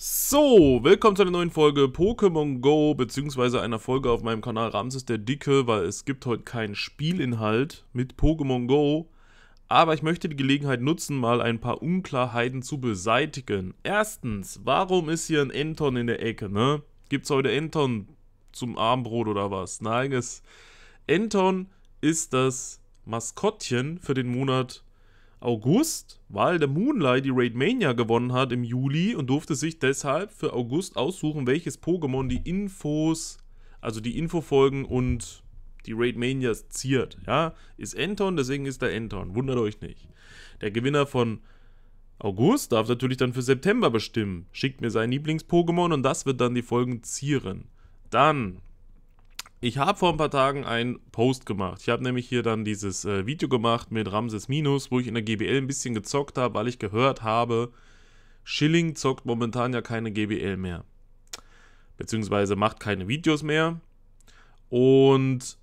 So, willkommen zu einer neuen Folge Pokémon Go, beziehungsweise einer Folge auf meinem Kanal Ramses der Dicke, weil es gibt heute keinen Spielinhalt mit Pokémon Go. Aber ich möchte die Gelegenheit nutzen, mal ein paar Unklarheiten zu beseitigen. Erstens, warum ist hier ein Enton in der Ecke, ne? Gibt's heute Enton zum Armbrot oder was? Nein, es... Enton ist das Maskottchen für den Monat August, weil der Moonlight die Raid Mania gewonnen hat im Juli und durfte sich deshalb für August aussuchen, welches Pokémon die Infos, also die Infofolgen und die Raid Raidmanias ziert. Ja, ist Anton, deswegen ist er Anton. Wundert euch nicht. Der Gewinner von August darf natürlich dann für September bestimmen. Schickt mir sein Lieblings-Pokémon und das wird dann die Folgen zieren. Dann ich habe vor ein paar Tagen einen Post gemacht. Ich habe nämlich hier dann dieses äh, Video gemacht mit Ramses Minus, wo ich in der GBL ein bisschen gezockt habe, weil ich gehört habe, Schilling zockt momentan ja keine GBL mehr. Beziehungsweise macht keine Videos mehr. Und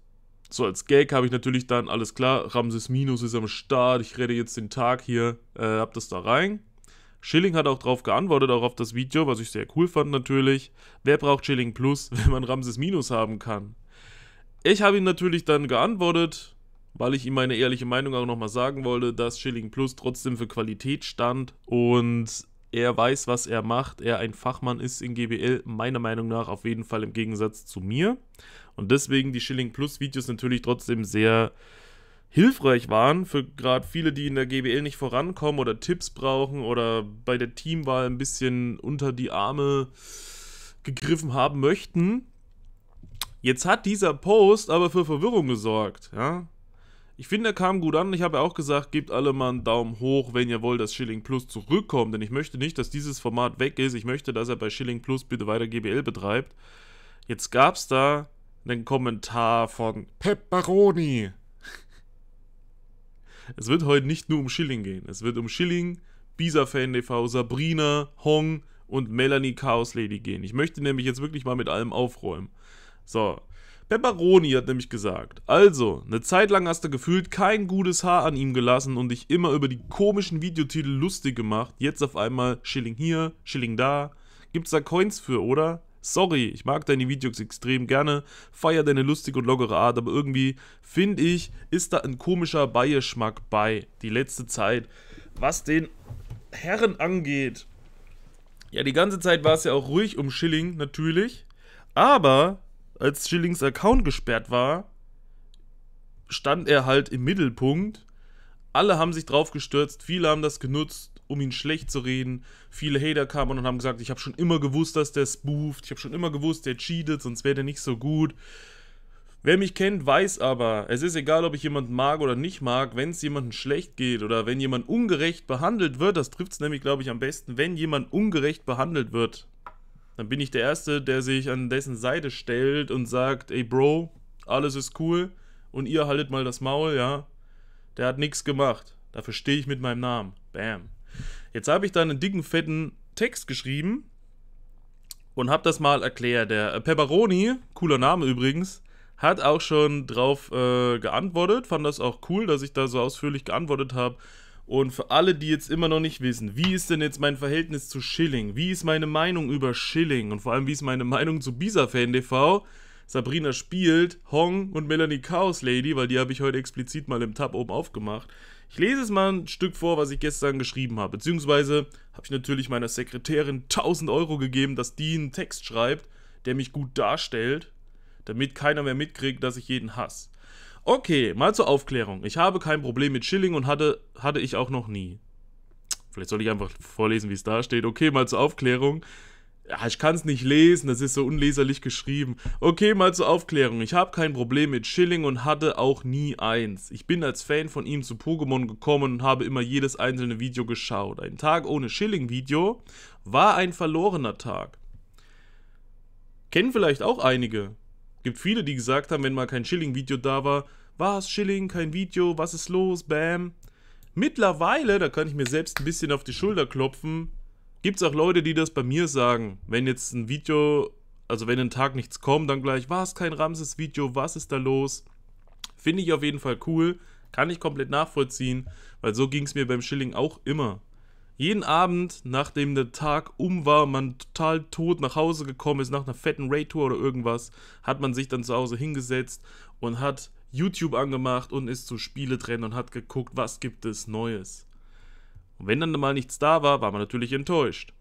so als Gag habe ich natürlich dann, alles klar, Ramses Minus ist am Start, ich rede jetzt den Tag hier, äh, hab das da rein. Schilling hat auch darauf geantwortet, auch auf das Video, was ich sehr cool fand natürlich. Wer braucht Schilling Plus, wenn man Ramses Minus haben kann? Ich habe ihm natürlich dann geantwortet, weil ich ihm meine ehrliche Meinung auch nochmal sagen wollte, dass Schilling Plus trotzdem für Qualität stand und er weiß, was er macht, er ein Fachmann ist in GBL, meiner Meinung nach auf jeden Fall im Gegensatz zu mir. Und deswegen die Schilling Plus Videos natürlich trotzdem sehr hilfreich waren für gerade viele, die in der GBL nicht vorankommen oder Tipps brauchen oder bei der Teamwahl ein bisschen unter die Arme gegriffen haben möchten. Jetzt hat dieser Post aber für Verwirrung gesorgt, ja. Ich finde, er kam gut an. Ich habe ja auch gesagt, gebt alle mal einen Daumen hoch, wenn ihr wollt, dass Schilling Plus zurückkommt. Denn ich möchte nicht, dass dieses Format weg ist. Ich möchte, dass er bei Schilling Plus bitte weiter GBL betreibt. Jetzt gab es da einen Kommentar von Pepperoni. Es wird heute nicht nur um Schilling gehen. Es wird um Schilling, Bisa-Fan TV, Sabrina, Hong und Melanie Chaos Lady gehen. Ich möchte nämlich jetzt wirklich mal mit allem aufräumen. So. Pepperoni hat nämlich gesagt, also, eine Zeit lang hast du gefühlt kein gutes Haar an ihm gelassen und dich immer über die komischen Videotitel lustig gemacht. Jetzt auf einmal Schilling hier, Schilling da. Gibt's da Coins für, oder? Sorry, ich mag deine Videos extrem gerne, feier deine lustige und lockere Art, aber irgendwie finde ich, ist da ein komischer Beigeschmack bei die letzte Zeit, was den Herren angeht. Ja, die ganze Zeit war es ja auch ruhig um Schilling, natürlich, aber als Schillings Account gesperrt war, stand er halt im Mittelpunkt. Alle haben sich drauf gestürzt, viele haben das genutzt, um ihn schlecht zu reden. Viele Hater kamen und haben gesagt, ich habe schon immer gewusst, dass der spooft, ich habe schon immer gewusst, der cheatet, sonst wäre der nicht so gut. Wer mich kennt, weiß aber, es ist egal, ob ich jemanden mag oder nicht mag, wenn es jemandem schlecht geht oder wenn jemand ungerecht behandelt wird, das trifft es nämlich, glaube ich, am besten, wenn jemand ungerecht behandelt wird, dann bin ich der Erste, der sich an dessen Seite stellt und sagt, ey Bro, alles ist cool und ihr haltet mal das Maul, ja. Der hat nichts gemacht. Dafür stehe ich mit meinem Namen. Bam. Jetzt habe ich da einen dicken, fetten Text geschrieben und habe das mal erklärt. Der äh, Pepperoni, cooler Name übrigens, hat auch schon drauf äh, geantwortet, fand das auch cool, dass ich da so ausführlich geantwortet habe und für alle, die jetzt immer noch nicht wissen, wie ist denn jetzt mein Verhältnis zu Schilling? Wie ist meine Meinung über Schilling? Und vor allem, wie ist meine Meinung zu Bisa-Fan TV? Sabrina spielt, Hong und Melanie Chaos Lady, weil die habe ich heute explizit mal im Tab oben aufgemacht. Ich lese es mal ein Stück vor, was ich gestern geschrieben habe. Beziehungsweise habe ich natürlich meiner Sekretärin 1000 Euro gegeben, dass die einen Text schreibt, der mich gut darstellt, damit keiner mehr mitkriegt, dass ich jeden hasse. Okay, mal zur Aufklärung. Ich habe kein Problem mit Schilling und hatte, hatte ich auch noch nie. Vielleicht soll ich einfach vorlesen, wie es da steht. Okay, mal zur Aufklärung. Ja, ich kann es nicht lesen, das ist so unleserlich geschrieben. Okay, mal zur Aufklärung. Ich habe kein Problem mit Schilling und hatte auch nie eins. Ich bin als Fan von ihm zu Pokémon gekommen und habe immer jedes einzelne Video geschaut. Ein Tag ohne Schilling-Video war ein verlorener Tag. Kennen vielleicht auch einige. Gibt viele, die gesagt haben, wenn mal kein Schilling-Video da war, was, Schilling, kein Video, was ist los, bam. Mittlerweile, da kann ich mir selbst ein bisschen auf die Schulter klopfen, gibt es auch Leute, die das bei mir sagen. Wenn jetzt ein Video, also wenn ein Tag nichts kommt, dann gleich, was, kein Ramses-Video, was ist da los? Finde ich auf jeden Fall cool, kann ich komplett nachvollziehen, weil so ging es mir beim Schilling auch immer jeden Abend, nachdem der Tag um war, man total tot nach Hause gekommen ist, nach einer fetten Raid-Tour oder irgendwas, hat man sich dann zu Hause hingesetzt und hat YouTube angemacht und ist zu Spiele drin und hat geguckt, was gibt es Neues. Und wenn dann mal nichts da war, war man natürlich enttäuscht.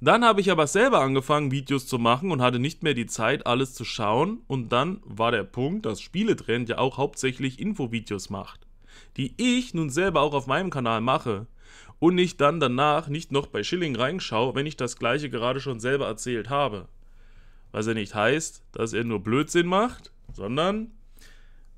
Dann habe ich aber selber angefangen, Videos zu machen und hatte nicht mehr die Zeit, alles zu schauen. Und dann war der Punkt, dass Spieletrend ja auch hauptsächlich Infovideos macht, die ich nun selber auch auf meinem Kanal mache und ich dann danach nicht noch bei Schilling reinschaue, wenn ich das gleiche gerade schon selber erzählt habe. Was ja nicht heißt, dass er nur Blödsinn macht, sondern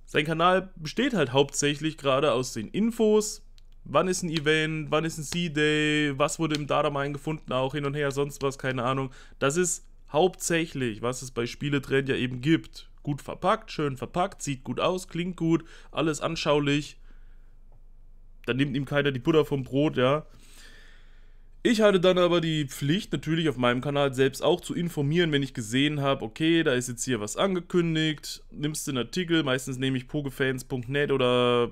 sein Kanal besteht halt hauptsächlich gerade aus den Infos, wann ist ein Event, wann ist ein C-Day, was wurde im Datamein gefunden, auch hin und her, sonst was, keine Ahnung. Das ist hauptsächlich, was es bei Spieletrend ja eben gibt. Gut verpackt, schön verpackt, sieht gut aus, klingt gut, alles anschaulich dann nimmt ihm keiner die Butter vom Brot, ja. Ich hatte dann aber die Pflicht, natürlich auf meinem Kanal selbst auch zu informieren, wenn ich gesehen habe, okay, da ist jetzt hier was angekündigt, nimmst du einen Artikel, meistens nehme ich pogefans.net oder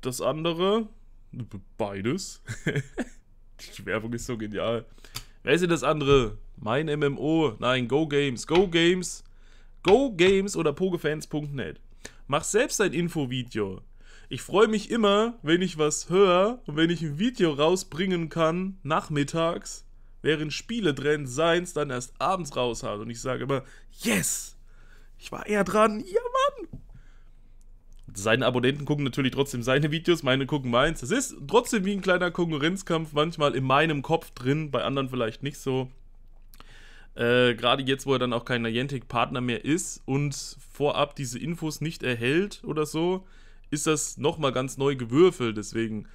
das andere. Beides. die Werbung ist so genial. Wer ist denn das andere? Mein MMO. Nein, Go Games. Go Games. Go Games oder pogefans.net. Mach selbst ein Infovideo. Ich freue mich immer, wenn ich was höre und wenn ich ein Video rausbringen kann, nachmittags, während Spiele drin seins dann erst abends raushaut. Und ich sage immer, yes! Ich war eher dran, ja Mann! Seine Abonnenten gucken natürlich trotzdem seine Videos, meine gucken meins. Das ist trotzdem wie ein kleiner Konkurrenzkampf, manchmal in meinem Kopf drin, bei anderen vielleicht nicht so. Äh, Gerade jetzt, wo er dann auch kein Niantic-Partner mehr ist und vorab diese Infos nicht erhält oder so, ist das nochmal ganz neu gewürfelt. Deswegen,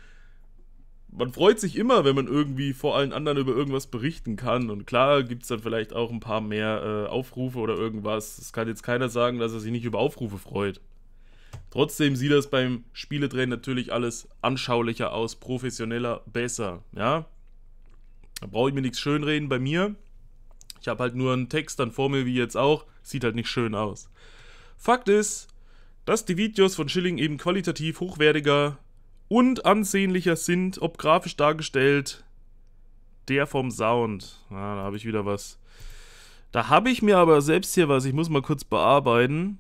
man freut sich immer, wenn man irgendwie vor allen anderen über irgendwas berichten kann. Und klar gibt es dann vielleicht auch ein paar mehr äh, Aufrufe oder irgendwas. Es kann jetzt keiner sagen, dass er sich nicht über Aufrufe freut. Trotzdem sieht das beim Spieledrehen natürlich alles anschaulicher aus, professioneller, besser. Ja, da brauche ich mir nichts schönreden bei mir. Ich habe halt nur einen Text dann vor mir, wie jetzt auch. Sieht halt nicht schön aus. Fakt ist, dass die Videos von Schilling eben qualitativ hochwertiger und ansehnlicher sind, ob grafisch dargestellt, der vom Sound. Ah, da habe ich wieder was. Da habe ich mir aber selbst hier was, ich muss mal kurz bearbeiten.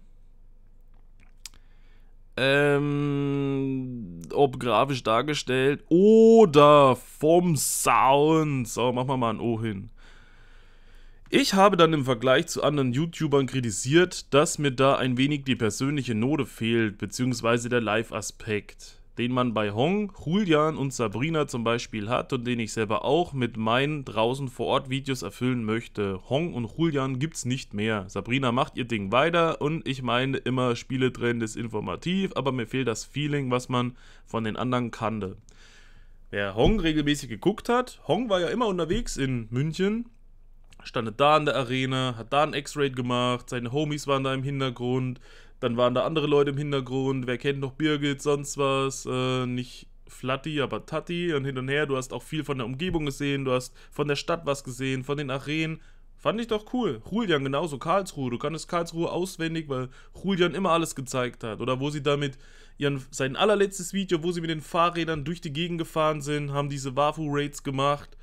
Ähm, ob grafisch dargestellt oder vom Sound. So, machen wir mal ein O hin. Ich habe dann im Vergleich zu anderen YouTubern kritisiert, dass mir da ein wenig die persönliche Note fehlt, beziehungsweise der Live-Aspekt, den man bei Hong, Julian und Sabrina zum Beispiel hat und den ich selber auch mit meinen draußen vor Ort Videos erfüllen möchte. Hong und Julian gibt's nicht mehr. Sabrina macht ihr Ding weiter und ich meine immer, Spiele drin ist informativ, aber mir fehlt das Feeling, was man von den anderen kannte. Wer Hong regelmäßig geguckt hat, Hong war ja immer unterwegs in München standet da in der Arena, hat da ein X-Raid gemacht, seine Homies waren da im Hintergrund, dann waren da andere Leute im Hintergrund, wer kennt noch Birgit, sonst was, äh, nicht Flatti, aber Tatti und hin und her, du hast auch viel von der Umgebung gesehen, du hast von der Stadt was gesehen, von den Arenen, fand ich doch cool. Julian genauso, Karlsruhe, du kannst Karlsruhe auswendig, weil Julian immer alles gezeigt hat, oder wo sie damit ihren, sein allerletztes Video, wo sie mit den Fahrrädern durch die Gegend gefahren sind, haben diese Wafu-Raids gemacht,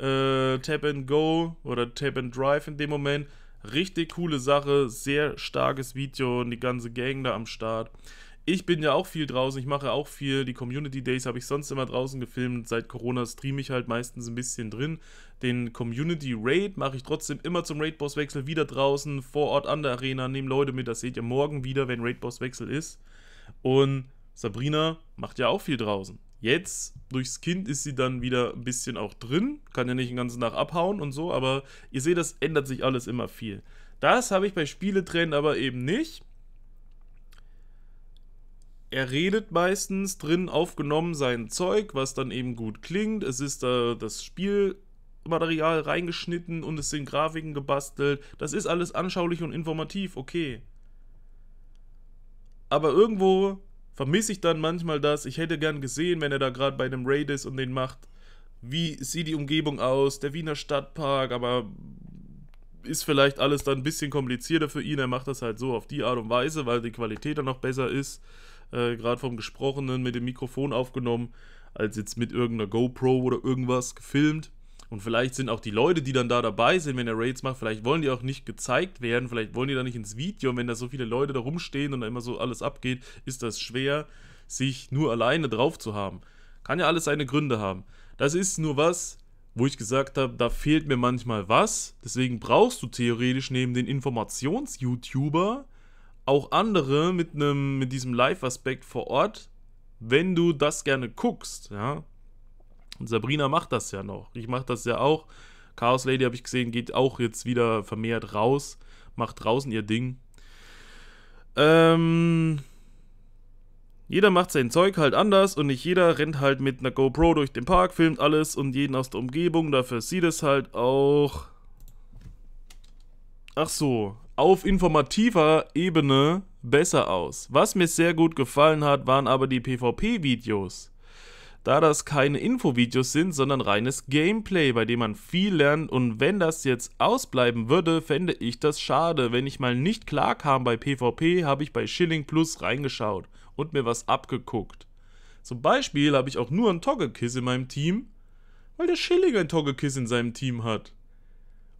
äh, Tap and Go oder Tap and Drive in dem Moment. Richtig coole Sache, sehr starkes Video und die ganze Gang da am Start. Ich bin ja auch viel draußen, ich mache auch viel. Die Community Days habe ich sonst immer draußen gefilmt. Seit Corona streame ich halt meistens ein bisschen drin. Den Community Raid mache ich trotzdem immer zum Raid Boss Wechsel wieder draußen, vor Ort an der Arena, nehme Leute mit. Das seht ihr morgen wieder, wenn Raid Boss Wechsel ist. Und Sabrina macht ja auch viel draußen. Jetzt, durchs Kind, ist sie dann wieder ein bisschen auch drin. Kann ja nicht den ganzen Tag abhauen und so, aber ihr seht, das ändert sich alles immer viel. Das habe ich bei Spieletränen aber eben nicht. Er redet meistens drin aufgenommen sein Zeug, was dann eben gut klingt. Es ist äh, das Spielmaterial reingeschnitten und es sind Grafiken gebastelt. Das ist alles anschaulich und informativ, okay. Aber irgendwo vermisse ich dann manchmal das. Ich hätte gern gesehen, wenn er da gerade bei einem Raid ist und den macht. Wie sieht die Umgebung aus? Der Wiener Stadtpark, aber ist vielleicht alles dann ein bisschen komplizierter für ihn. Er macht das halt so auf die Art und Weise, weil die Qualität dann noch besser ist. Äh, gerade vom Gesprochenen mit dem Mikrofon aufgenommen, als jetzt mit irgendeiner GoPro oder irgendwas gefilmt. Und vielleicht sind auch die Leute, die dann da dabei sind, wenn er Raids macht, vielleicht wollen die auch nicht gezeigt werden, vielleicht wollen die da nicht ins Video. Und wenn da so viele Leute da rumstehen und da immer so alles abgeht, ist das schwer, sich nur alleine drauf zu haben. Kann ja alles seine Gründe haben. Das ist nur was, wo ich gesagt habe, da fehlt mir manchmal was. Deswegen brauchst du theoretisch neben den Informations-YouTuber auch andere mit, einem, mit diesem Live-Aspekt vor Ort, wenn du das gerne guckst, ja. Und Sabrina macht das ja noch. Ich mache das ja auch. Chaos Lady habe ich gesehen, geht auch jetzt wieder vermehrt raus, macht draußen ihr Ding. Ähm, jeder macht sein Zeug halt anders und nicht jeder rennt halt mit einer GoPro durch den Park, filmt alles und jeden aus der Umgebung. Dafür sieht es halt auch. Ach so, auf informativer Ebene besser aus. Was mir sehr gut gefallen hat, waren aber die PvP-Videos da das keine Infovideos sind, sondern reines Gameplay, bei dem man viel lernt und wenn das jetzt ausbleiben würde, fände ich das schade. Wenn ich mal nicht klar kam bei PvP, habe ich bei Schilling Plus reingeschaut und mir was abgeguckt. Zum Beispiel habe ich auch nur einen Togekiss in meinem Team, weil der Schilling ein Togekiss in seinem Team hat.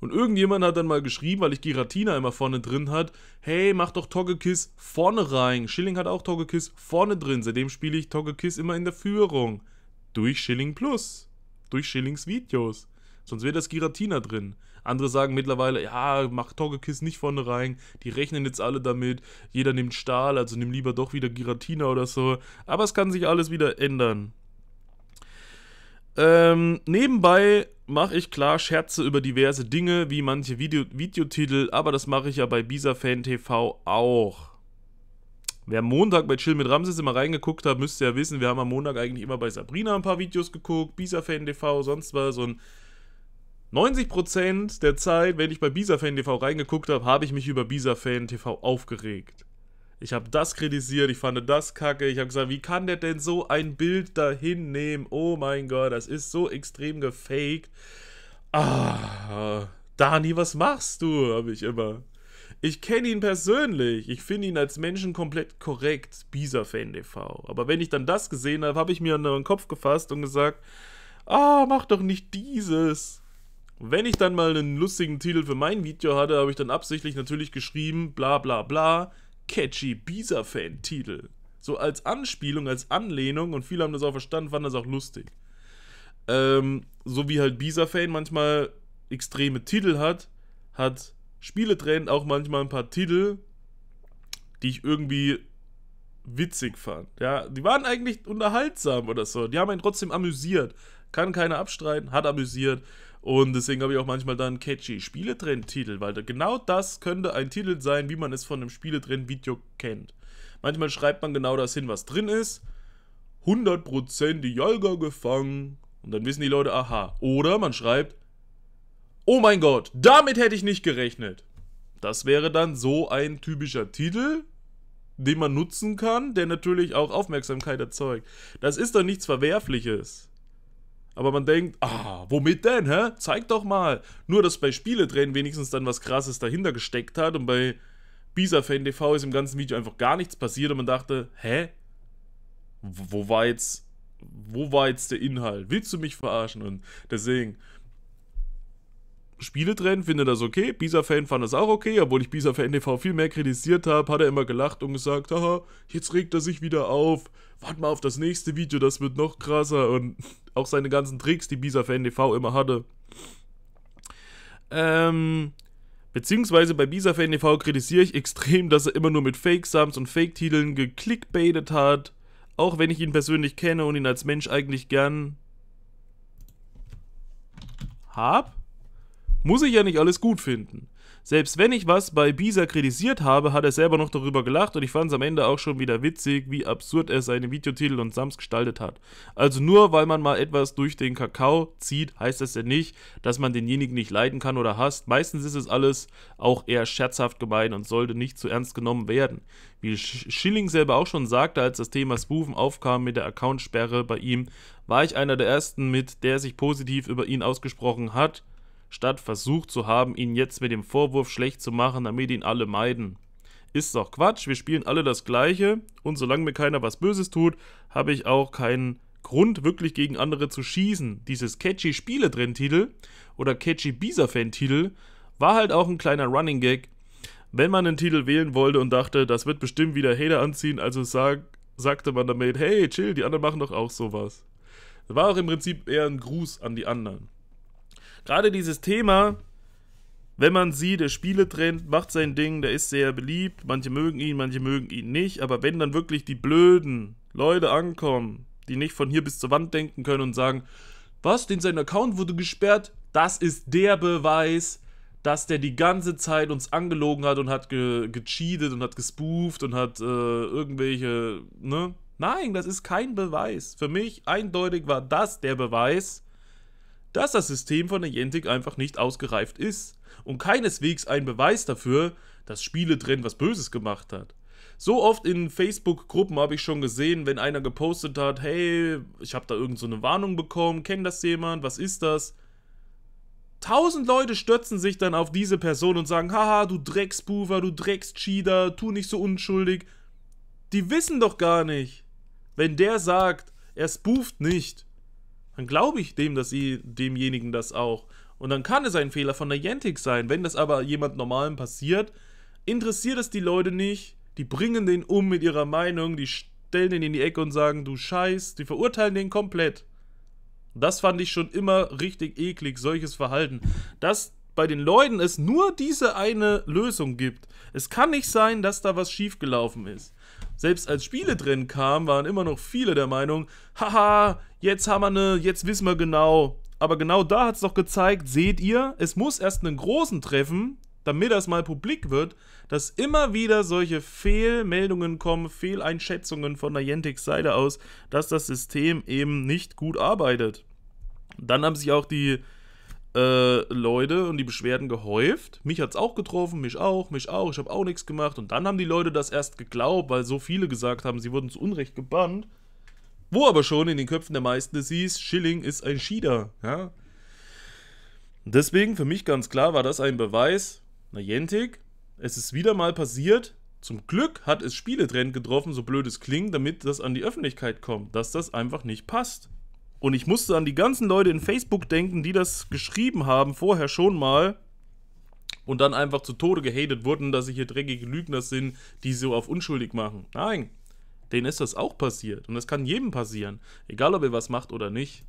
Und irgendjemand hat dann mal geschrieben, weil ich Giratina immer vorne drin hat, hey, mach doch Togekiss vorne rein. Schilling hat auch Togekiss vorne drin. Seitdem spiele ich Togekiss immer in der Führung. Durch Schilling Plus. Durch Schillings Videos. Sonst wäre das Giratina drin. Andere sagen mittlerweile, ja, mach Togekiss nicht vorne rein. Die rechnen jetzt alle damit. Jeder nimmt Stahl, also nimm lieber doch wieder Giratina oder so. Aber es kann sich alles wieder ändern. Ähm, nebenbei mache ich klar Scherze über diverse Dinge, wie manche Video Videotitel, aber das mache ich ja bei Bisafan TV auch. Wer Montag bei Chill mit Ramses immer reingeguckt hat, müsste ja wissen, wir haben am Montag eigentlich immer bei Sabrina ein paar Videos geguckt, Bisafan TV, sonst was und 90% der Zeit, wenn ich bei Bisafan TV reingeguckt habe, habe ich mich über Bisafan TV aufgeregt ich habe das kritisiert, ich fand das kacke, ich habe gesagt, wie kann der denn so ein Bild dahin nehmen? Oh mein Gott, das ist so extrem gefaked. Ah, Dani, was machst du? habe ich immer. Ich kenne ihn persönlich. Ich finde ihn als Menschen komplett korrekt, Bisa-Fan TV. Aber wenn ich dann das gesehen habe, habe ich mir an den Kopf gefasst und gesagt, ah, mach doch nicht dieses. Wenn ich dann mal einen lustigen Titel für mein Video hatte, habe ich dann absichtlich natürlich geschrieben, bla bla bla, catchy Bisa-Fan-Titel. So als Anspielung, als Anlehnung und viele haben das auch verstanden, fanden das auch lustig. Ähm, so wie halt Bisa-Fan manchmal extreme Titel hat, hat Spieletrend auch manchmal ein paar Titel, die ich irgendwie witzig fand. Ja, die waren eigentlich unterhaltsam oder so. Die haben einen trotzdem amüsiert. Kann keiner abstreiten, hat amüsiert. Und deswegen habe ich auch manchmal dann catchy Spieletrend-Titel, weil genau das könnte ein Titel sein, wie man es von einem Spieletrend-Video kennt. Manchmal schreibt man genau das hin, was drin ist. 100% die Jäger gefangen. Und dann wissen die Leute, aha. Oder man schreibt, oh mein Gott, damit hätte ich nicht gerechnet. Das wäre dann so ein typischer Titel, den man nutzen kann, der natürlich auch Aufmerksamkeit erzeugt. Das ist doch nichts Verwerfliches aber man denkt, ah, womit denn, hä? Zeig doch mal. Nur, dass bei Spieletränen wenigstens dann was Krasses dahinter gesteckt hat und bei bisa TV ist im ganzen Video einfach gar nichts passiert und man dachte, hä? Wo war jetzt, wo war jetzt der Inhalt? Willst du mich verarschen? Und deswegen, Spiele drin, finde das okay. Bisa-Fan fand das auch okay, obwohl ich Bisa-Fan TV viel mehr kritisiert habe, hat er immer gelacht und gesagt, haha, jetzt regt er sich wieder auf. Wart mal auf das nächste Video, das wird noch krasser. Und auch seine ganzen Tricks, die Bisa-Fan TV immer hatte. Ähm, Beziehungsweise bei Bisa-Fan TV kritisiere ich extrem, dass er immer nur mit Fake-Sums und Fake-Titeln geklickbaitet hat. Auch wenn ich ihn persönlich kenne und ihn als Mensch eigentlich gern hab. Muss ich ja nicht alles gut finden. Selbst wenn ich was bei Bisa kritisiert habe, hat er selber noch darüber gelacht und ich fand es am Ende auch schon wieder witzig, wie absurd er seine Videotitel und Sams gestaltet hat. Also nur weil man mal etwas durch den Kakao zieht, heißt das ja nicht, dass man denjenigen nicht leiden kann oder hasst. Meistens ist es alles auch eher scherzhaft gemeint und sollte nicht zu ernst genommen werden. Wie Schilling selber auch schon sagte, als das Thema Spoofen aufkam mit der Accountsperre bei ihm, war ich einer der ersten mit, der sich positiv über ihn ausgesprochen hat statt versucht zu haben, ihn jetzt mit dem Vorwurf schlecht zu machen, damit ihn alle meiden. Ist doch Quatsch, wir spielen alle das Gleiche und solange mir keiner was Böses tut, habe ich auch keinen Grund, wirklich gegen andere zu schießen. Dieses catchy Spiele drin Titel oder catchy Bisa-Fan Titel war halt auch ein kleiner Running Gag. Wenn man einen Titel wählen wollte und dachte, das wird bestimmt wieder Hater anziehen, also sag, sagte man damit, hey, chill, die anderen machen doch auch sowas. War auch im Prinzip eher ein Gruß an die anderen gerade dieses Thema, wenn man sieht, der Spiele trennt, macht sein Ding, der ist sehr beliebt, manche mögen ihn, manche mögen ihn nicht, aber wenn dann wirklich die blöden Leute ankommen, die nicht von hier bis zur Wand denken können und sagen, was, denn sein Account wurde gesperrt, das ist der Beweis, dass der die ganze Zeit uns angelogen hat und hat ge gecheatet und hat gespooft und hat äh, irgendwelche, ne? Nein, das ist kein Beweis. Für mich eindeutig war das der Beweis, dass das System von Niantic einfach nicht ausgereift ist und keineswegs ein Beweis dafür, dass Spiele drin was Böses gemacht hat. So oft in Facebook-Gruppen habe ich schon gesehen, wenn einer gepostet hat, hey, ich habe da irgendeine so Warnung bekommen, kennt das jemand, was ist das? Tausend Leute stürzen sich dann auf diese Person und sagen, haha, du Drecksbufer, du Dreckscheater, tu nicht so unschuldig. Die wissen doch gar nicht. Wenn der sagt, er spooft nicht, dann glaube ich dem, dass sie demjenigen das auch. Und dann kann es ein Fehler von Niantic sein. Wenn das aber jemand Normalen passiert, interessiert es die Leute nicht. Die bringen den um mit ihrer Meinung, die stellen den in die Ecke und sagen, du Scheiß, die verurteilen den komplett. Das fand ich schon immer richtig eklig, solches Verhalten. Das bei den Leuten es nur diese eine Lösung gibt. Es kann nicht sein, dass da was schiefgelaufen ist. Selbst als Spiele drin kamen, waren immer noch viele der Meinung, haha, jetzt haben wir eine, jetzt wissen wir genau. Aber genau da hat es doch gezeigt, seht ihr, es muss erst einen großen treffen, damit das mal publik wird, dass immer wieder solche Fehlmeldungen kommen, Fehleinschätzungen von der Niantics Seite aus, dass das System eben nicht gut arbeitet. Dann haben sich auch die äh, Leute und die Beschwerden gehäuft. Mich hat es auch getroffen, mich auch, mich auch, ich habe auch nichts gemacht. Und dann haben die Leute das erst geglaubt, weil so viele gesagt haben, sie wurden zu Unrecht gebannt. Wo aber schon in den Köpfen der meisten es hieß, Schilling ist ein Schieder. Ja? Deswegen für mich ganz klar war das ein Beweis, na Jentik, es ist wieder mal passiert. Zum Glück hat es Spieletrend getroffen, so blöd es klingt, damit das an die Öffentlichkeit kommt, dass das einfach nicht passt. Und ich musste an die ganzen Leute in Facebook denken, die das geschrieben haben, vorher schon mal. Und dann einfach zu Tode gehatet wurden, dass sie hier dreckige Lügner sind, die so auf unschuldig machen. Nein, denen ist das auch passiert. Und das kann jedem passieren. Egal, ob ihr was macht oder nicht.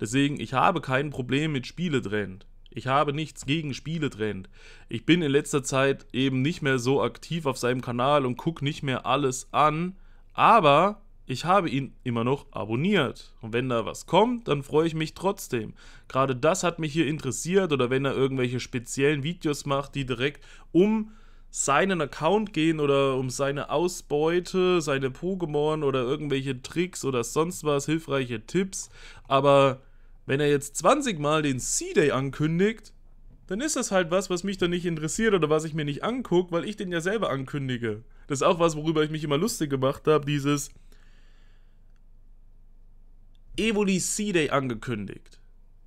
Deswegen, ich habe kein Problem mit Spieletrend. Ich habe nichts gegen Spieletrend. Ich bin in letzter Zeit eben nicht mehr so aktiv auf seinem Kanal und gucke nicht mehr alles an. Aber ich habe ihn immer noch abonniert. Und wenn da was kommt, dann freue ich mich trotzdem. Gerade das hat mich hier interessiert oder wenn er irgendwelche speziellen Videos macht, die direkt um seinen Account gehen oder um seine Ausbeute, seine Pokémon oder irgendwelche Tricks oder sonst was, hilfreiche Tipps. Aber wenn er jetzt 20 Mal den C-Day ankündigt, dann ist das halt was, was mich dann nicht interessiert oder was ich mir nicht angucke, weil ich den ja selber ankündige. Das ist auch was, worüber ich mich immer lustig gemacht habe, dieses, Evoli C-Day angekündigt.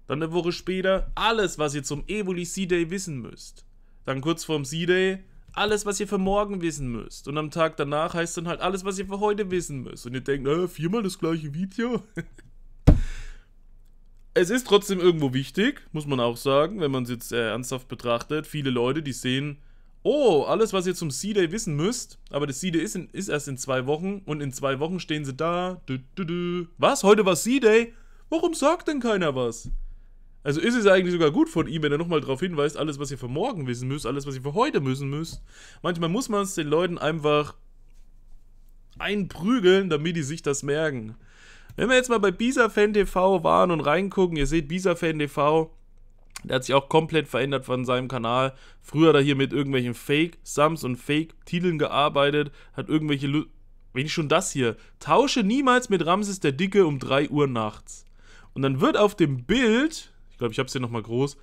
Dann eine Woche später alles, was ihr zum Evoli C-Day wissen müsst. Dann kurz vorm C-Day alles, was ihr für morgen wissen müsst. Und am Tag danach heißt dann halt alles, was ihr für heute wissen müsst. Und ihr denkt, äh, viermal das gleiche Video? es ist trotzdem irgendwo wichtig, muss man auch sagen, wenn man es jetzt äh, ernsthaft betrachtet. Viele Leute, die sehen Oh, alles, was ihr zum C-Day wissen müsst. Aber das C-Day ist, ist erst in zwei Wochen. Und in zwei Wochen stehen sie da. Du, du, du. Was? Heute war C-Day? Warum sagt denn keiner was? Also ist es eigentlich sogar gut von ihm, wenn er nochmal darauf hinweist, alles, was ihr für morgen wissen müsst, alles, was ihr für heute müssen müsst. Manchmal muss man es den Leuten einfach einprügeln, damit die sich das merken. Wenn wir jetzt mal bei Bisa Fan TV waren und reingucken, ihr seht Bisa Fan TV, der hat sich auch komplett verändert von seinem Kanal. Früher hat er hier mit irgendwelchen Fake-Sums und Fake-Titeln gearbeitet, hat irgendwelche. Lu Wenn ich schon das hier. Tausche niemals mit Ramses der Dicke um 3 Uhr nachts. Und dann wird auf dem Bild, ich glaube, ich habe es hier nochmal groß,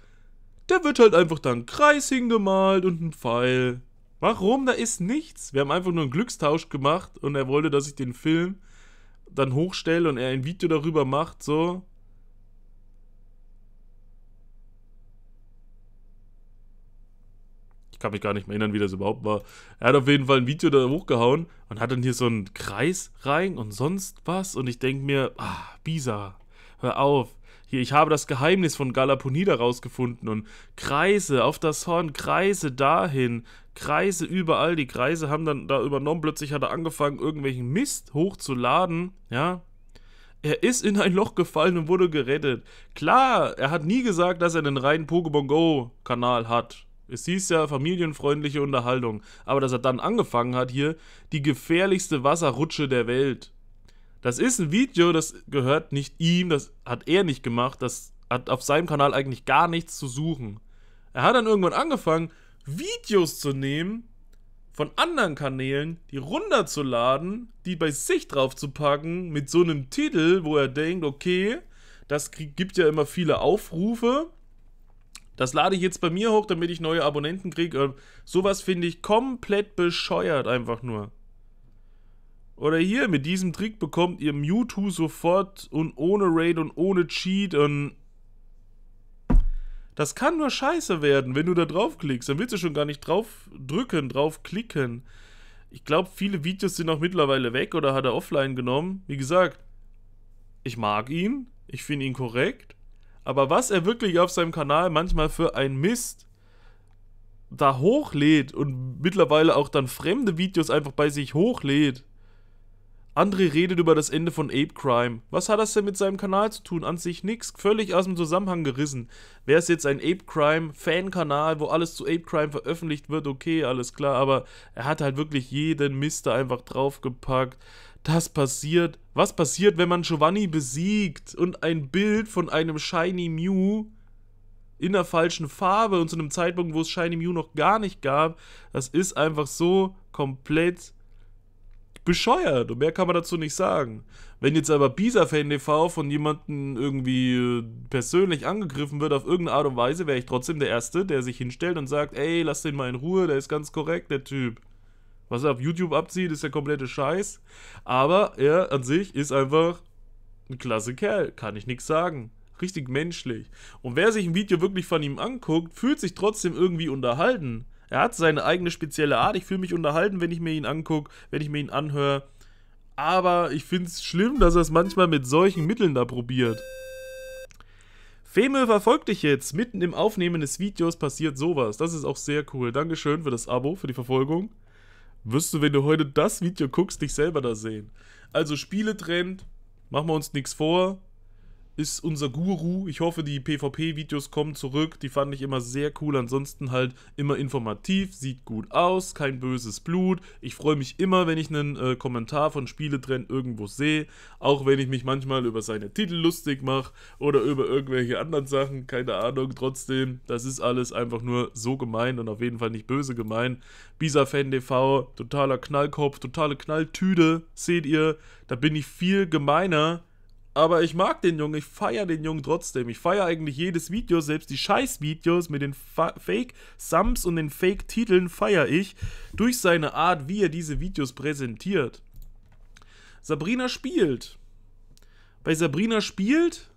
da wird halt einfach da ein Kreis hingemalt und ein Pfeil. Warum? Da ist nichts. Wir haben einfach nur einen Glückstausch gemacht und er wollte, dass ich den Film dann hochstelle und er ein Video darüber macht, so. kann mich gar nicht mehr erinnern, wie das überhaupt war. Er hat auf jeden Fall ein Video da hochgehauen und hat dann hier so einen Kreis rein und sonst was. Und ich denke mir, ah, Bisa, hör auf. Hier, ich habe das Geheimnis von Galaponida rausgefunden und Kreise auf das Horn, Kreise dahin, Kreise überall. Die Kreise haben dann da übernommen. Plötzlich hat er angefangen, irgendwelchen Mist hochzuladen. Ja, er ist in ein Loch gefallen und wurde gerettet. Klar, er hat nie gesagt, dass er einen reinen Pokémon Go Kanal hat. Es hieß ja familienfreundliche Unterhaltung. Aber dass er dann angefangen hat hier, die gefährlichste Wasserrutsche der Welt. Das ist ein Video, das gehört nicht ihm, das hat er nicht gemacht, das hat auf seinem Kanal eigentlich gar nichts zu suchen. Er hat dann irgendwann angefangen, Videos zu nehmen von anderen Kanälen, die runterzuladen, die bei sich draufzupacken, mit so einem Titel, wo er denkt, okay, das gibt ja immer viele Aufrufe das lade ich jetzt bei mir hoch, damit ich neue Abonnenten kriege. Ähm, sowas finde ich komplett bescheuert einfach nur. Oder hier, mit diesem Trick bekommt ihr Mewtwo sofort und ohne Raid und ohne Cheat und... Das kann nur scheiße werden, wenn du da draufklickst. Dann willst du schon gar nicht drauf drücken, draufklicken. Ich glaube, viele Videos sind auch mittlerweile weg oder hat er offline genommen. Wie gesagt, ich mag ihn, ich finde ihn korrekt. Aber was er wirklich auf seinem Kanal manchmal für ein Mist da hochlädt und mittlerweile auch dann fremde Videos einfach bei sich hochlädt. André redet über das Ende von Ape Crime. Was hat das denn mit seinem Kanal zu tun? An sich nichts, völlig aus dem Zusammenhang gerissen. Wäre es jetzt ein Ape Crime Fan-Kanal, wo alles zu Ape Crime veröffentlicht wird, okay, alles klar, aber er hat halt wirklich jeden Mist da einfach draufgepackt. Das passiert was passiert, wenn man Giovanni besiegt und ein Bild von einem Shiny Mew in der falschen Farbe und zu einem Zeitpunkt, wo es Shiny Mew noch gar nicht gab, das ist einfach so komplett bescheuert und mehr kann man dazu nicht sagen. Wenn jetzt aber Bisa-Fan TV von jemandem irgendwie äh, persönlich angegriffen wird auf irgendeine Art und Weise, wäre ich trotzdem der Erste, der sich hinstellt und sagt, ey, lass den mal in Ruhe, der ist ganz korrekt, der Typ. Was er auf YouTube abzieht, ist der komplette Scheiß. Aber er an sich ist einfach ein klasse Kerl. Kann ich nichts sagen. Richtig menschlich. Und wer sich ein Video wirklich von ihm anguckt, fühlt sich trotzdem irgendwie unterhalten. Er hat seine eigene spezielle Art. Ich fühle mich unterhalten, wenn ich mir ihn angucke, wenn ich mir ihn anhöre. Aber ich finde es schlimm, dass er es manchmal mit solchen Mitteln da probiert. Femel verfolgt dich jetzt. Mitten im Aufnehmen des Videos passiert sowas. Das ist auch sehr cool. Dankeschön für das Abo, für die Verfolgung wirst du, wenn du heute das Video guckst, dich selber da sehen. Also Spieletrend, machen wir uns nichts vor, ist unser Guru. Ich hoffe, die PvP-Videos kommen zurück. Die fand ich immer sehr cool. Ansonsten halt immer informativ, sieht gut aus, kein böses Blut. Ich freue mich immer, wenn ich einen äh, Kommentar von Spieletrend irgendwo sehe. Auch wenn ich mich manchmal über seine Titel lustig mache oder über irgendwelche anderen Sachen. Keine Ahnung. Trotzdem, das ist alles einfach nur so gemein und auf jeden Fall nicht böse gemein. bisa totaler Knallkopf, totale Knalltüte. Seht ihr, da bin ich viel gemeiner aber ich mag den Jungen, ich feiere den Jungen trotzdem. Ich feiere eigentlich jedes Video, selbst die Scheiß-Videos mit den Fake-Sums und den Fake-Titeln feiere ich durch seine Art, wie er diese Videos präsentiert. Sabrina spielt. Bei Sabrina spielt,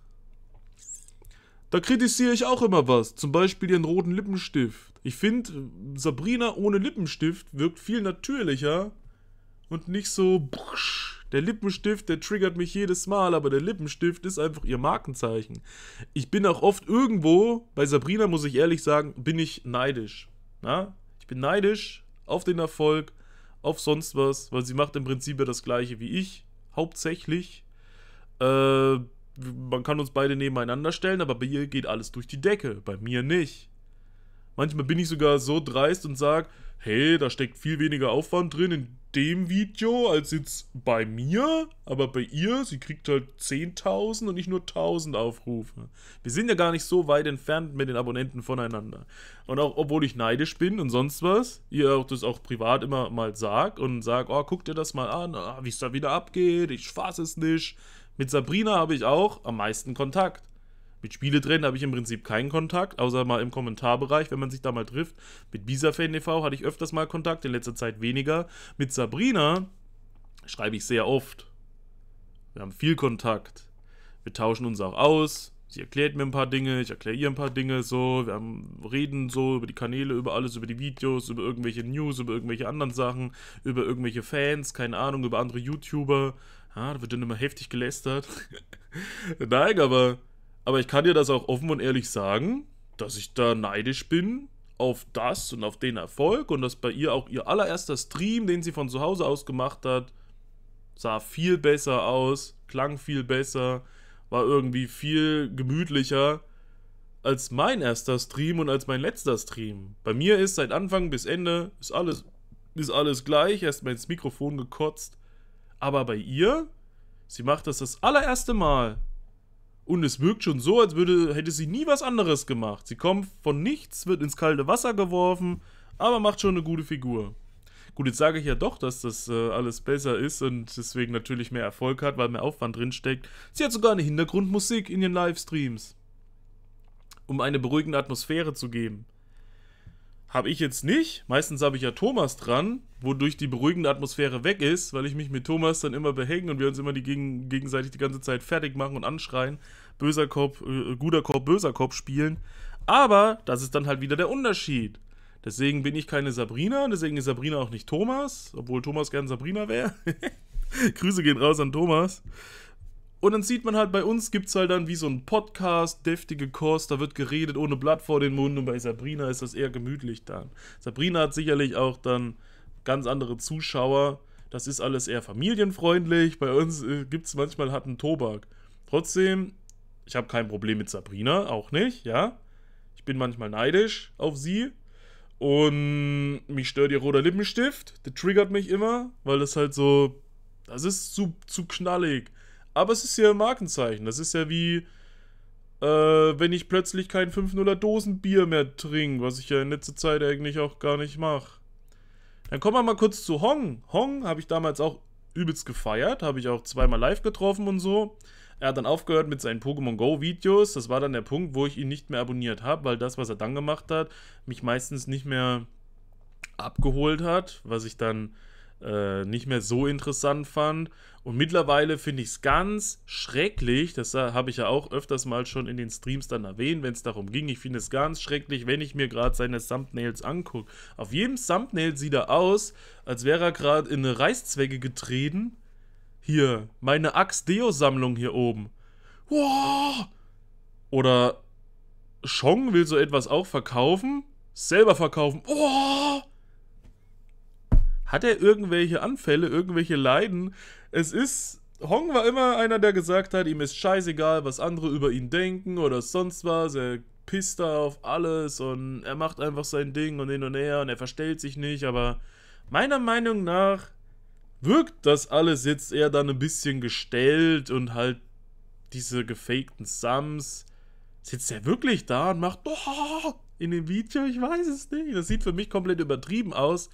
da kritisiere ich auch immer was. Zum Beispiel ihren roten Lippenstift. Ich finde, Sabrina ohne Lippenstift wirkt viel natürlicher und nicht so. Brusch der Lippenstift, der triggert mich jedes Mal, aber der Lippenstift ist einfach ihr Markenzeichen. Ich bin auch oft irgendwo, bei Sabrina muss ich ehrlich sagen, bin ich neidisch. Na? Ne? Ich bin neidisch auf den Erfolg, auf sonst was, weil sie macht im Prinzip ja das gleiche wie ich, hauptsächlich. Äh, man kann uns beide nebeneinander stellen, aber bei ihr geht alles durch die Decke, bei mir nicht. Manchmal bin ich sogar so dreist und sage, hey, da steckt viel weniger Aufwand drin in dem Video als jetzt bei mir, aber bei ihr, sie kriegt halt 10.000 und nicht nur 1.000 Aufrufe. Wir sind ja gar nicht so weit entfernt mit den Abonnenten voneinander. Und auch obwohl ich neidisch bin und sonst was, ihr auch das auch privat immer mal sagt und sagt, oh, guck dir das mal an, oh, ah, wie es da wieder abgeht, ich fasse es nicht. Mit Sabrina habe ich auch am meisten Kontakt. Mit Spiele drin habe ich im Prinzip keinen Kontakt, außer mal im Kommentarbereich, wenn man sich da mal trifft. Mit Bisafan TV e hatte ich öfters mal Kontakt, in letzter Zeit weniger. Mit Sabrina schreibe ich sehr oft. Wir haben viel Kontakt. Wir tauschen uns auch aus. Sie erklärt mir ein paar Dinge, ich erkläre ihr ein paar Dinge so. Wir haben reden so über die Kanäle, über alles, über die Videos, über irgendwelche News, über irgendwelche anderen Sachen, über irgendwelche Fans, keine Ahnung, über andere YouTuber. Ja, ah, da wird dann immer heftig gelästert. Nein, aber aber ich kann dir das auch offen und ehrlich sagen, dass ich da neidisch bin auf das und auf den Erfolg und dass bei ihr auch ihr allererster Stream, den sie von zu Hause aus gemacht hat, sah viel besser aus, klang viel besser, war irgendwie viel gemütlicher als mein erster Stream und als mein letzter Stream. Bei mir ist seit Anfang bis Ende ist alles ist alles gleich, erstmal ins Mikrofon gekotzt, aber bei ihr, sie macht das das allererste Mal und es wirkt schon so, als würde, hätte sie nie was anderes gemacht. Sie kommt von nichts, wird ins kalte Wasser geworfen, aber macht schon eine gute Figur. Gut, jetzt sage ich ja doch, dass das äh, alles besser ist und deswegen natürlich mehr Erfolg hat, weil mehr Aufwand drinsteckt. Sie hat sogar eine Hintergrundmusik in ihren Livestreams, um eine beruhigende Atmosphäre zu geben. Habe ich jetzt nicht. Meistens habe ich ja Thomas dran, wodurch die beruhigende Atmosphäre weg ist, weil ich mich mit Thomas dann immer behängen und wir uns immer die gegen, gegenseitig die ganze Zeit fertig machen und anschreien. Böser Kopf, äh, guter Kopf, böser Kopf spielen. Aber das ist dann halt wieder der Unterschied. Deswegen bin ich keine Sabrina, deswegen ist Sabrina auch nicht Thomas, obwohl Thomas gern Sabrina wäre. Grüße gehen raus an Thomas. Und dann sieht man halt, bei uns gibt es halt dann wie so ein Podcast, deftige Kost, da wird geredet ohne Blatt vor den Mund und bei Sabrina ist das eher gemütlich dann. Sabrina hat sicherlich auch dann ganz andere Zuschauer. Das ist alles eher familienfreundlich. Bei uns äh, gibt es manchmal harten Tobak. Trotzdem, ich habe kein Problem mit Sabrina, auch nicht, ja. Ich bin manchmal neidisch auf sie. Und mich stört ihr roter Lippenstift. Der triggert mich immer, weil das halt so. Das ist zu, zu knallig. Aber es ist ja ein Markenzeichen. Das ist ja wie, äh, wenn ich plötzlich kein 5 0 er Dosenbier mehr trinke, was ich ja in letzter Zeit eigentlich auch gar nicht mache. Dann kommen wir mal kurz zu Hong. Hong habe ich damals auch übelst gefeiert, habe ich auch zweimal live getroffen und so. Er hat dann aufgehört mit seinen Pokémon Go Videos. Das war dann der Punkt, wo ich ihn nicht mehr abonniert habe, weil das, was er dann gemacht hat, mich meistens nicht mehr abgeholt hat, was ich dann äh, nicht mehr so interessant fand. Und mittlerweile finde ich es ganz schrecklich, das habe ich ja auch öfters mal schon in den Streams dann erwähnt, wenn es darum ging. Ich finde es ganz schrecklich, wenn ich mir gerade seine Thumbnails angucke. Auf jedem Thumbnail sieht er aus, als wäre er gerade in eine Reißzwecke getreten. Hier, meine Axe-Deo-Sammlung hier oben. Wow! Oder Chong will so etwas auch verkaufen, selber verkaufen. Oh! Hat er irgendwelche Anfälle, irgendwelche Leiden? Es ist. Hong war immer einer, der gesagt hat, ihm ist scheißegal, was andere über ihn denken oder sonst was. Er pisst da auf alles und er macht einfach sein Ding und hin und her und er verstellt sich nicht. Aber meiner Meinung nach wirkt das alles jetzt eher dann ein bisschen gestellt und halt diese gefakten Sums. Sitzt er wirklich da und macht oh, in dem Video? Ich weiß es nicht. Das sieht für mich komplett übertrieben aus.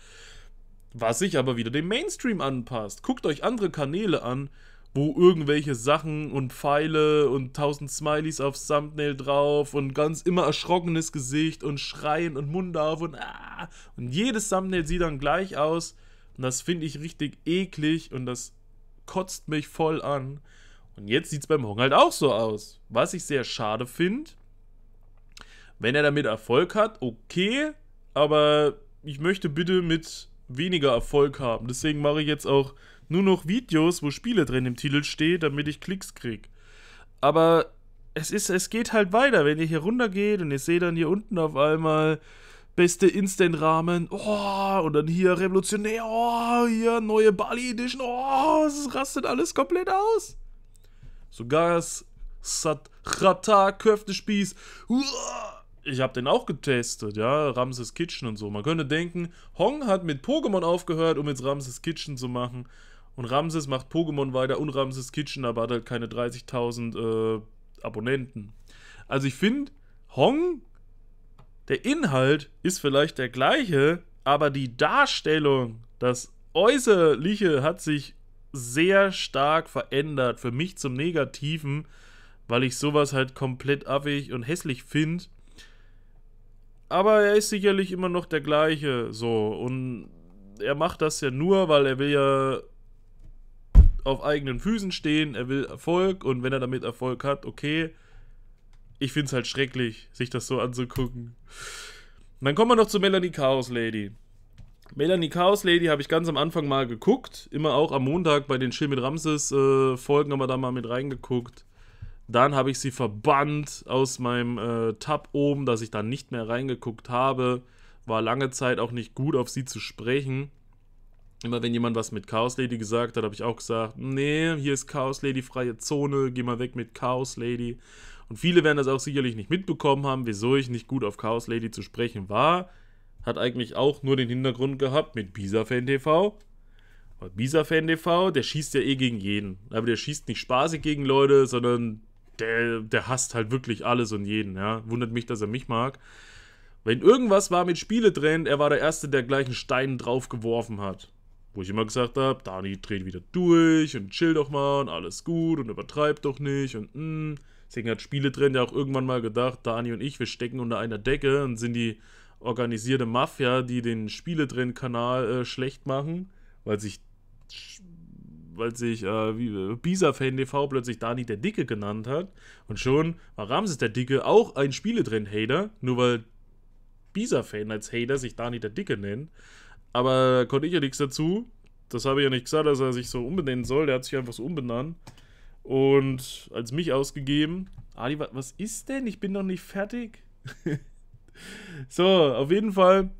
Was sich aber wieder dem Mainstream anpasst. Guckt euch andere Kanäle an, wo irgendwelche Sachen und Pfeile und tausend Smileys auf Thumbnail drauf und ganz immer erschrockenes Gesicht und Schreien und Mund auf und ah. Und jedes Thumbnail sieht dann gleich aus. Und das finde ich richtig eklig und das kotzt mich voll an. Und jetzt sieht es beim Hong halt auch so aus. Was ich sehr schade finde. Wenn er damit Erfolg hat, okay. Aber ich möchte bitte mit weniger Erfolg haben. Deswegen mache ich jetzt auch nur noch Videos, wo Spiele drin im Titel stehen, damit ich Klicks kriege. Aber es, ist, es geht halt weiter, wenn ihr hier runter geht und ihr seht dann hier unten auf einmal beste Instant-Rahmen, oh, und dann hier revolutionär, oh, hier neue Bali Edition, oh, es rastet alles komplett aus. Sogar Satrata, Köftespieß, uah, ich habe den auch getestet, ja, Ramses Kitchen und so. Man könnte denken, Hong hat mit Pokémon aufgehört, um jetzt Ramses Kitchen zu machen. Und Ramses macht Pokémon weiter und Ramses Kitchen, aber hat halt keine 30.000 äh, Abonnenten. Also ich finde, Hong, der Inhalt ist vielleicht der gleiche, aber die Darstellung, das Äußerliche hat sich sehr stark verändert. Für mich zum Negativen, weil ich sowas halt komplett affig und hässlich finde aber er ist sicherlich immer noch der gleiche, so. Und er macht das ja nur, weil er will ja auf eigenen Füßen stehen, er will Erfolg und wenn er damit Erfolg hat, okay. Ich finde es halt schrecklich, sich das so anzugucken. Und dann kommen wir noch zu Melanie Chaos Lady. Melanie Chaos Lady habe ich ganz am Anfang mal geguckt, immer auch am Montag bei den Chill mit Ramses äh, Folgen haben wir da mal mit reingeguckt. Dann habe ich sie verbannt aus meinem äh, Tab oben, dass ich da nicht mehr reingeguckt habe. War lange Zeit auch nicht gut, auf sie zu sprechen. Immer wenn jemand was mit Chaos Lady gesagt hat, habe ich auch gesagt, nee, hier ist Chaos Lady freie Zone, geh mal weg mit Chaos Lady. Und viele werden das auch sicherlich nicht mitbekommen haben, wieso ich nicht gut auf Chaos Lady zu sprechen war. Hat eigentlich auch nur den Hintergrund gehabt mit Bisa-Fan TV. Bisa-Fan TV, der schießt ja eh gegen jeden. Aber der schießt nicht spaßig gegen Leute, sondern der, der hasst halt wirklich alles und jeden, ja. Wundert mich, dass er mich mag. Wenn irgendwas war mit Spiele drin, er war der Erste, der gleich einen Stein drauf geworfen hat. Wo ich immer gesagt habe, Dani dreht wieder durch und chill doch mal und alles gut und übertreib doch nicht und mh. Hm. Deswegen hat Spiele drin ja auch irgendwann mal gedacht, Dani und ich, wir stecken unter einer Decke und sind die organisierte Mafia, die den Spiele drin Kanal äh, schlecht machen, weil sich weil sich äh, Bisa Fan TV plötzlich Dani der Dicke genannt hat. Und schon war Ramses der Dicke auch ein Spiele-Drin-Hater, nur weil Bisa Fan als Hater sich Dani der Dicke nennt. Aber konnte ich ja nichts dazu. Das habe ich ja nicht gesagt, dass er sich so umbenennen soll. Der hat sich einfach so umbenannt. Und als mich ausgegeben. Adi, was ist denn? Ich bin noch nicht fertig. so, auf jeden Fall.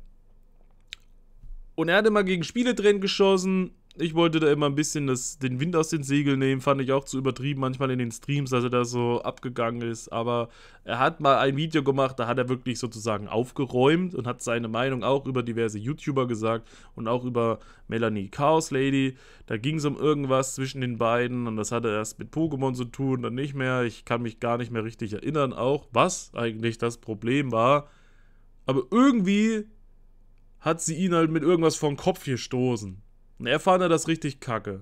Und er hat immer gegen Spiele drin geschossen. Ich wollte da immer ein bisschen das, den Wind aus den Segeln nehmen, fand ich auch zu übertrieben manchmal in den Streams, dass er da so abgegangen ist. Aber er hat mal ein Video gemacht, da hat er wirklich sozusagen aufgeräumt und hat seine Meinung auch über diverse YouTuber gesagt und auch über Melanie Chaos Lady. Da ging es um irgendwas zwischen den beiden und das hatte erst mit Pokémon zu tun, dann nicht mehr. Ich kann mich gar nicht mehr richtig erinnern, auch was eigentlich das Problem war. Aber irgendwie hat sie ihn halt mit irgendwas vom Kopf gestoßen. Und er fand das richtig kacke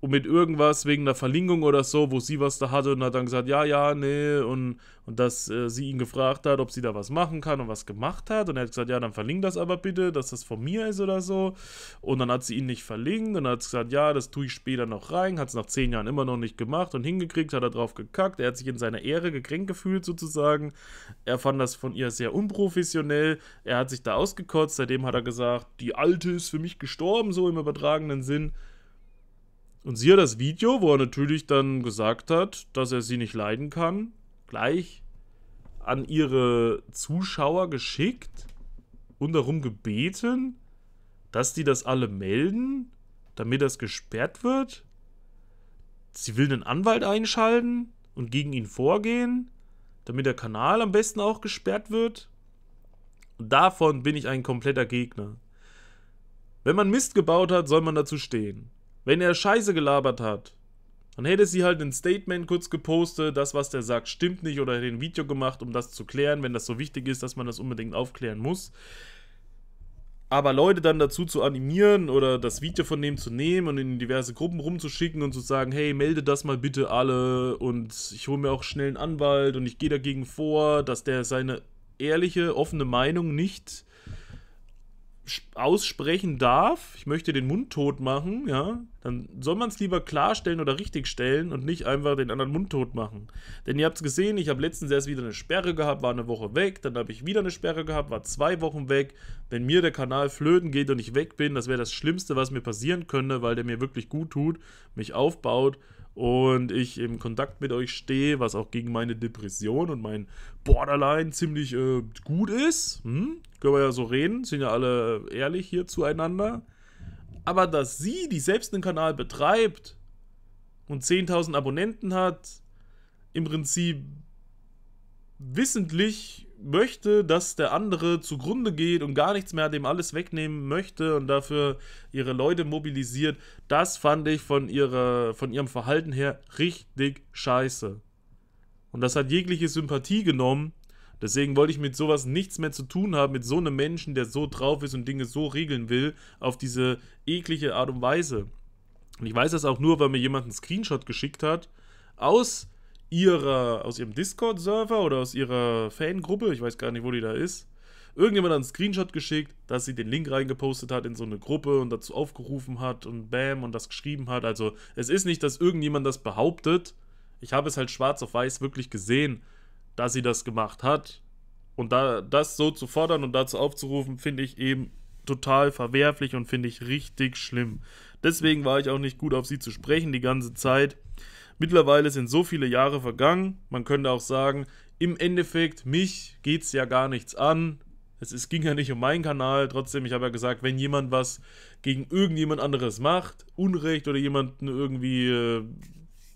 und mit irgendwas wegen einer Verlinkung oder so, wo sie was da hatte und hat dann gesagt, ja, ja, nee, und, und dass äh, sie ihn gefragt hat, ob sie da was machen kann und was gemacht hat. Und er hat gesagt, ja, dann verlink das aber bitte, dass das von mir ist oder so. Und dann hat sie ihn nicht verlinkt und hat gesagt, ja, das tue ich später noch rein, hat es nach zehn Jahren immer noch nicht gemacht und hingekriegt, hat er drauf gekackt, er hat sich in seiner Ehre gekränkt gefühlt sozusagen. Er fand das von ihr sehr unprofessionell, er hat sich da ausgekotzt, seitdem hat er gesagt, die Alte ist für mich gestorben, so im übertragenen Sinn. Und siehe das Video, wo er natürlich dann gesagt hat, dass er sie nicht leiden kann, gleich an ihre Zuschauer geschickt und darum gebeten, dass die das alle melden, damit das gesperrt wird. Sie will einen Anwalt einschalten und gegen ihn vorgehen, damit der Kanal am besten auch gesperrt wird. Und davon bin ich ein kompletter Gegner. Wenn man Mist gebaut hat, soll man dazu stehen. Wenn er Scheiße gelabert hat, dann hätte sie halt ein Statement kurz gepostet, das, was der sagt, stimmt nicht, oder ein Video gemacht, um das zu klären, wenn das so wichtig ist, dass man das unbedingt aufklären muss. Aber Leute dann dazu zu animieren oder das Video von dem zu nehmen und in diverse Gruppen rumzuschicken und zu sagen, hey, melde das mal bitte alle und ich hole mir auch schnell einen Anwalt und ich gehe dagegen vor, dass der seine ehrliche, offene Meinung nicht aussprechen darf, ich möchte den Mund tot machen, ja, dann soll man es lieber klarstellen oder richtig stellen und nicht einfach den anderen Mund tot machen. Denn ihr habt es gesehen, ich habe letztens erst wieder eine Sperre gehabt, war eine Woche weg, dann habe ich wieder eine Sperre gehabt, war zwei Wochen weg. Wenn mir der Kanal flöten geht und ich weg bin, das wäre das Schlimmste, was mir passieren könnte, weil der mir wirklich gut tut, mich aufbaut und ich im Kontakt mit euch stehe, was auch gegen meine Depression und mein Borderline ziemlich äh, gut ist. Hm? können wir ja so reden, sind ja alle ehrlich hier zueinander. Aber dass sie, die selbst einen Kanal betreibt und 10.000 Abonnenten hat, im Prinzip wissentlich möchte, dass der andere zugrunde geht und gar nichts mehr dem alles wegnehmen möchte und dafür ihre Leute mobilisiert, das fand ich von, ihrer, von ihrem Verhalten her richtig scheiße. Und das hat jegliche Sympathie genommen Deswegen wollte ich mit sowas nichts mehr zu tun haben, mit so einem Menschen, der so drauf ist und Dinge so regeln will, auf diese eklige Art und Weise. Und ich weiß das auch nur, weil mir jemand einen Screenshot geschickt hat aus ihrer, aus ihrem Discord-Server oder aus ihrer Fangruppe, ich weiß gar nicht, wo die da ist. Irgendjemand hat einen Screenshot geschickt, dass sie den Link reingepostet hat in so eine Gruppe und dazu aufgerufen hat und bam und das geschrieben hat. Also es ist nicht, dass irgendjemand das behauptet. Ich habe es halt schwarz auf weiß wirklich gesehen dass sie das gemacht hat. Und da, das so zu fordern und dazu aufzurufen, finde ich eben total verwerflich und finde ich richtig schlimm. Deswegen war ich auch nicht gut auf sie zu sprechen die ganze Zeit. Mittlerweile sind so viele Jahre vergangen. Man könnte auch sagen, im Endeffekt, mich geht es ja gar nichts an. Es, es ging ja nicht um meinen Kanal. Trotzdem, ich habe ja gesagt, wenn jemand was gegen irgendjemand anderes macht, Unrecht oder jemanden irgendwie, äh,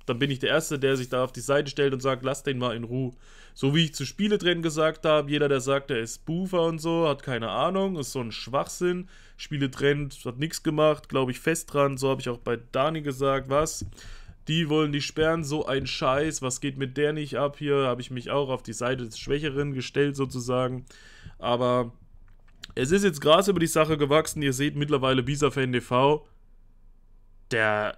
dann bin ich der Erste, der sich da auf die Seite stellt und sagt, lass den mal in Ruhe. So wie ich zu Spiele drin gesagt habe, jeder, der sagt, er ist Boofer und so, hat keine Ahnung, ist so ein Schwachsinn. Spiele trennt, hat nichts gemacht, glaube ich fest dran. So habe ich auch bei Dani gesagt, was? Die wollen die sperren, so ein Scheiß, was geht mit der nicht ab hier? Habe ich mich auch auf die Seite des Schwächeren gestellt sozusagen. Aber es ist jetzt Gras über die Sache gewachsen. Ihr seht mittlerweile Bisa-Fan TV. Der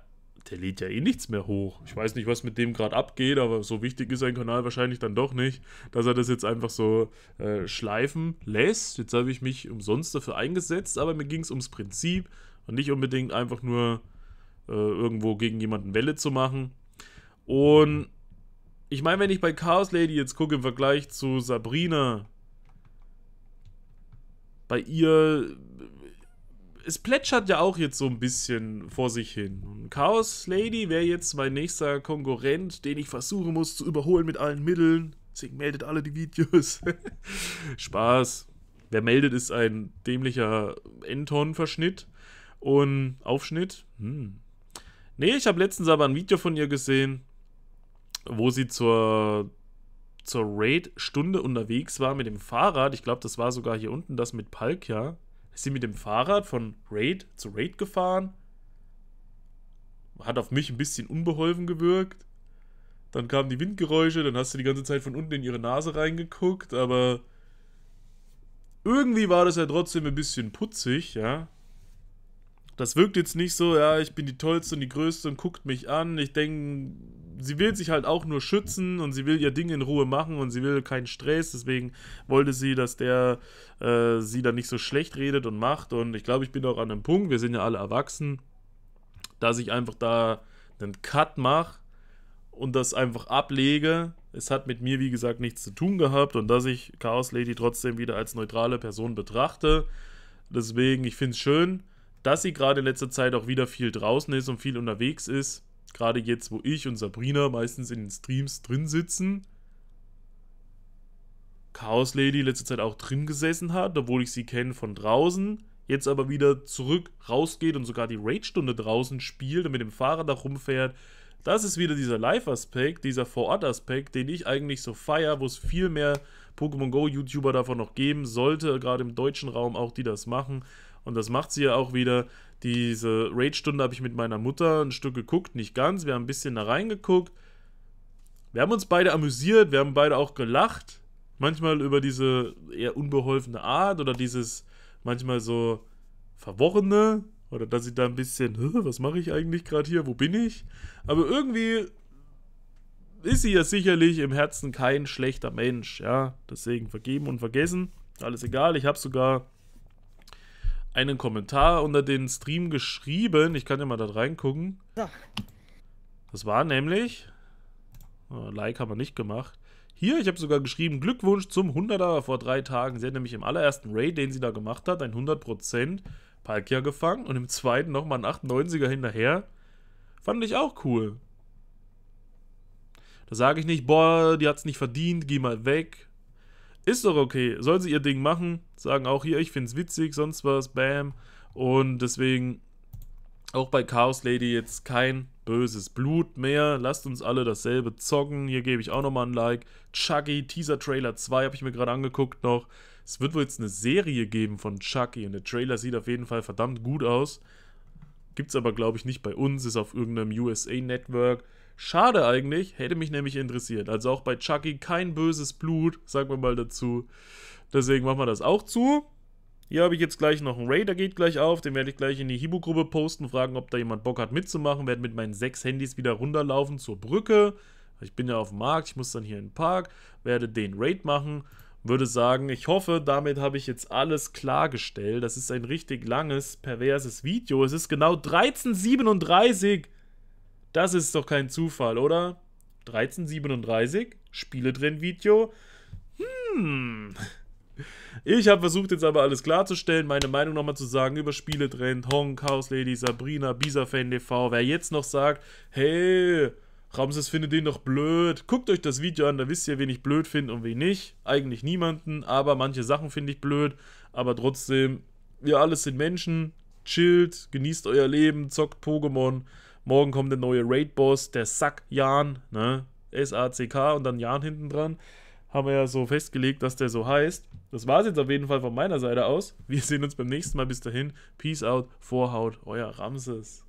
der lädt ja eh nichts mehr hoch. Ich weiß nicht, was mit dem gerade abgeht, aber so wichtig ist sein Kanal wahrscheinlich dann doch nicht, dass er das jetzt einfach so äh, schleifen lässt. Jetzt habe ich mich umsonst dafür eingesetzt, aber mir ging es ums Prinzip und nicht unbedingt einfach nur äh, irgendwo gegen jemanden Welle zu machen. Und ich meine, wenn ich bei Chaos Lady jetzt gucke im Vergleich zu Sabrina, bei ihr es plätschert ja auch jetzt so ein bisschen vor sich hin. Und Chaos Lady wäre jetzt mein nächster Konkurrent, den ich versuchen muss zu überholen mit allen Mitteln. Sie meldet alle die Videos. Spaß. Wer meldet, ist ein dämlicher Enton-Verschnitt und Aufschnitt. Hm. Nee, ich habe letztens aber ein Video von ihr gesehen, wo sie zur, zur Raid-Stunde unterwegs war mit dem Fahrrad. Ich glaube, das war sogar hier unten das mit Palkia. Ist sie mit dem Fahrrad von Raid zu Raid gefahren? Hat auf mich ein bisschen unbeholfen gewirkt. Dann kamen die Windgeräusche, dann hast du die ganze Zeit von unten in ihre Nase reingeguckt, aber irgendwie war das ja trotzdem ein bisschen putzig, ja. Das wirkt jetzt nicht so, ja, ich bin die Tollste und die Größte und guckt mich an. Ich denke, sie will sich halt auch nur schützen und sie will ihr Ding in Ruhe machen und sie will keinen Stress. Deswegen wollte sie, dass der äh, sie dann nicht so schlecht redet und macht. Und ich glaube, ich bin auch an einem Punkt, wir sind ja alle erwachsen, dass ich einfach da einen Cut mache und das einfach ablege. Es hat mit mir, wie gesagt, nichts zu tun gehabt und dass ich Chaos Lady trotzdem wieder als neutrale Person betrachte. Deswegen, ich finde es schön dass sie gerade in letzter Zeit auch wieder viel draußen ist und viel unterwegs ist. Gerade jetzt, wo ich und Sabrina meistens in den Streams drin sitzen. Chaos Lady letzte Zeit auch drin gesessen hat, obwohl ich sie kenne von draußen. Jetzt aber wieder zurück rausgeht und sogar die Raid-Stunde draußen spielt und mit dem Fahrrad da rumfährt. Das ist wieder dieser Live-Aspekt, dieser Vor-Ort-Aspekt, den ich eigentlich so feier, wo es viel mehr Pokémon Go-YouTuber davon noch geben sollte, gerade im deutschen Raum auch, die das machen. Und das macht sie ja auch wieder. Diese rage stunde habe ich mit meiner Mutter ein Stück geguckt, nicht ganz. Wir haben ein bisschen da reingeguckt. Wir haben uns beide amüsiert, wir haben beide auch gelacht. Manchmal über diese eher unbeholfene Art oder dieses manchmal so verworrene oder dass ich da ein bisschen, was mache ich eigentlich gerade hier, wo bin ich? Aber irgendwie ist sie ja sicherlich im Herzen kein schlechter Mensch, ja. Deswegen vergeben und vergessen, alles egal. Ich habe sogar einen Kommentar unter den Stream geschrieben. Ich kann ja mal da reingucken. Ja. Das war nämlich... Oh, like haben wir nicht gemacht. Hier, ich habe sogar geschrieben, Glückwunsch zum 100er vor drei Tagen. Sie hat nämlich im allerersten Raid, den sie da gemacht hat, ein 100% Palkia gefangen und im zweiten nochmal ein 98er hinterher. Fand ich auch cool. Da sage ich nicht, boah, die hat es nicht verdient, geh mal weg. Ist doch okay. Sollen sie ihr Ding machen, sagen auch hier, ich finde es witzig, sonst was, bam. Und deswegen auch bei Chaos Lady jetzt kein böses Blut mehr. Lasst uns alle dasselbe zocken. Hier gebe ich auch nochmal ein Like. Chucky, Teaser Trailer 2 habe ich mir gerade angeguckt noch. Es wird wohl jetzt eine Serie geben von Chucky und der Trailer sieht auf jeden Fall verdammt gut aus. Gibt es aber, glaube ich, nicht bei uns, ist auf irgendeinem USA-Network. Schade eigentlich, hätte mich nämlich interessiert. Also auch bei Chucky kein böses Blut, sagen wir mal dazu. Deswegen machen wir das auch zu. Hier habe ich jetzt gleich noch einen Raid, der geht gleich auf. Den werde ich gleich in die Hibu-Gruppe posten, fragen, ob da jemand Bock hat mitzumachen. Werde mit meinen sechs Handys wieder runterlaufen zur Brücke. Ich bin ja auf dem Markt, ich muss dann hier in den Park, werde den Raid machen würde sagen, ich hoffe, damit habe ich jetzt alles klargestellt. Das ist ein richtig langes, perverses Video. Es ist genau 1337. Das ist doch kein Zufall, oder? 1337, Spiele drin Video. Hm. Ich habe versucht, jetzt aber alles klarzustellen, meine Meinung nochmal zu sagen über Spieletrend, Hong, Chaos Lady, Sabrina, Bisa Fan TV. Wer jetzt noch sagt, hey, Ramses findet den doch blöd. Guckt euch das Video an, da wisst ihr, wen ich blöd finde und wen nicht. Eigentlich niemanden, aber manche Sachen finde ich blöd. Aber trotzdem, wir alle sind Menschen. Chillt, genießt euer Leben, zockt Pokémon. Morgen kommt der neue Raid-Boss, der Sack-Jan, ne? S-A-C-K und dann Jan hinten dran. Haben wir ja so festgelegt, dass der so heißt. Das war es jetzt auf jeden Fall von meiner Seite aus. Wir sehen uns beim nächsten Mal. Bis dahin. Peace out, Vorhaut, euer Ramses.